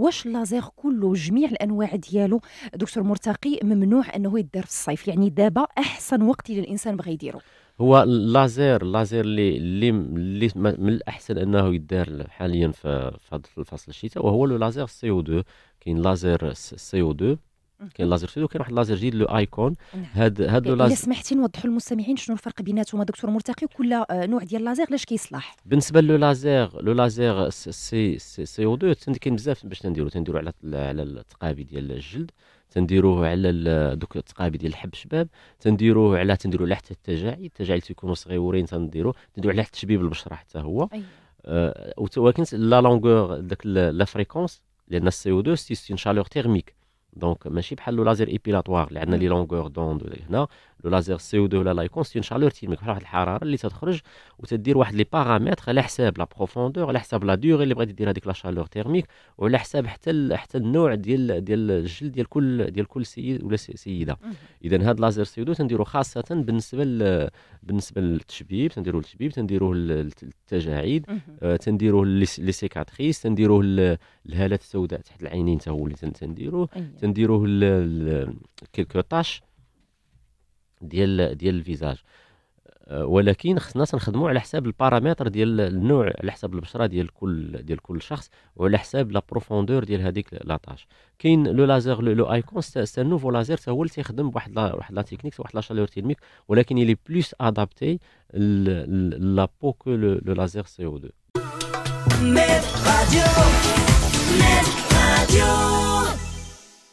واش اللازير كله جميع الانواع ديالو دكتور مرتقي ممنوع انه يدار في الصيف يعني دابا احسن وقت اللي الانسان بغى يديرو هو اللازير اللازير اللي اللي, اللي من الاحسن انه يدار حاليا في في فصل الشتاء وهو لو لازير سي او 2 كاين لازير سي او 2 كاين لازر سود وكاين واحد لازر جديد لو ايكون نعم. هاد هاد لو لازر سمحتي نوضحوا للمستمعين شنو الفرق بيناتهما دكتور مرتقي وكل آه، نوع ديال لازر لاش كيصلح بالنسبه لو لازر لو لازر سي سي سي او 2 كاين بزاف باش تنديرو تنديرو على على التقابي ديال الجلد تنديروه على دوك التقابي ديال الحب شباب تنديروه على تنديروا على حتى التجاعيد التجاعيد تيكونوا صغيورين تنديروا تنديروا على تشبيب البشره حتى هو أيه. أه ولكن لا لونغور داك لا فريكونس لان السي او 2 سي اون شالور تيرميك دونك ماشي بحال لو لازر ايبيلاتوار اللي عندنا لي لونغور دوند هنا لو لازر سي او 2 ولا لايكون سي اون شالور تيرميك بحال واحد الحراره اللي تتخرج وتدير واحد لي باغامتر على حساب لا بروفوندور على حساب لا دوغي اللي بغيتي دير هذيك لا شالور تيرميك وعلى حساب حتى حتى النوع ديال ديال الجلد ديال كل ديال كل سيد ولا سيده اذا هاد لازر سي او 2 تنديرو خاصه بالنسبه ل... بالنسبه للتشبيب تنديروه للتشبيب آه، تنديروه للتجاعيد تنديروه لي سيكاتريس تنديروه الهالات السوداء تحت العينين حتى هو اللي تنديروه أيوة. تنديروه كيلكو طاش ديال ديال الفيزاج آه، ولكن خصنا تنخدموا على حساب البارامتر ديال النوع على حساب البشره ديال كل ديال كل شخص وعلى حساب لا بروفوندور ديال هذيك لاطاج كاين لو لازر لو ايكون سي نوفو لازر هو اللي تيخدم بواحد واحد لا تكنيك واحد لا شالور تيرميك ولكن اللي بلوس ادابتي لا بو كو لو لازر سي او 2